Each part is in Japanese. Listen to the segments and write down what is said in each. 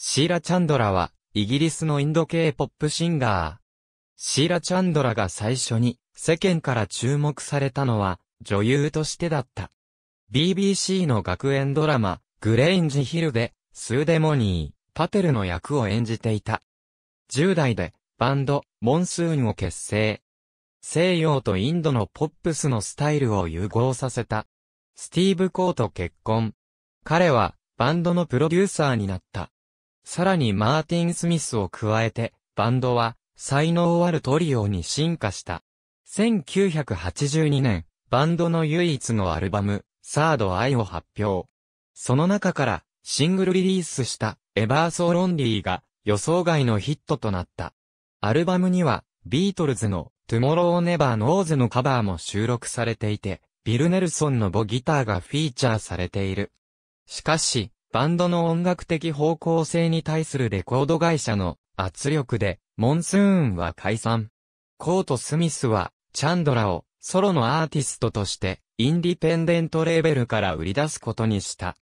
シーラ・チャンドラは、イギリスのインド系ポップシンガー。シーラ・チャンドラが最初に世間から注目されたのは、女優としてだった。BBC の学園ドラマ、グレインジ・ヒルで、スーデモニー、パテルの役を演じていた。10代で、バンド、モンスーンを結成。西洋とインドのポップスのスタイルを融合させた。スティーブ・コーと結婚。彼は、バンドのプロデューサーになった。さらにマーティン・スミスを加えて、バンドは、才能あるトリオに進化した。1982年、バンドの唯一のアルバム、サードアイを発表。その中から、シングルリリースした、エバーソーロンリーが、予想外のヒットとなった。アルバムには、ビートルズの、トゥモロー・ネバー・ノーズのカバーも収録されていて、ビル・ネルソンのボギターがフィーチャーされている。しかし、バンドの音楽的方向性に対するレコード会社の圧力で、モンスーンは解散。コート・スミスは、チャンドラをソロのアーティストとして、インディペンデントレーベルから売り出すことにした。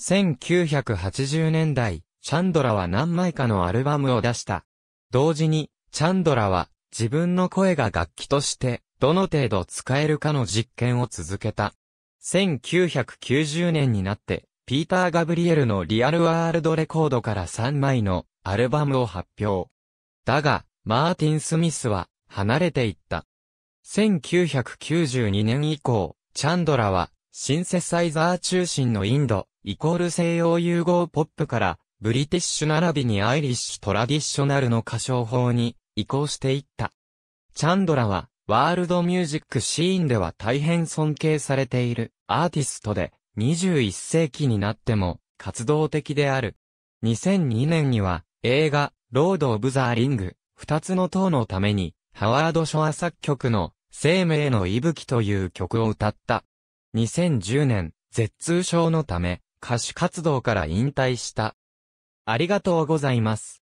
1980年代、チャンドラは何枚かのアルバムを出した。同時に、チャンドラは、自分の声が楽器として、どの程度使えるかの実験を続けた。1990年になって、ピーター・ガブリエルのリアルワールドレコードから3枚のアルバムを発表。だが、マーティン・スミスは離れていった。1992年以降、チャンドラはシンセサイザー中心のインド、イコール西洋融合ポップから、ブリティッシュ並びにアイリッシュトラディショナルの歌唱法に移行していった。チャンドラは、ワールドミュージックシーンでは大変尊敬されているアーティストで、21世紀になっても活動的である。2002年には映画、ロード・オブ・ザ・リング、二つの塔のために、ハワード・ショア作曲の、生命の息吹という曲を歌った。2010年、絶痛症のため、歌手活動から引退した。ありがとうございます。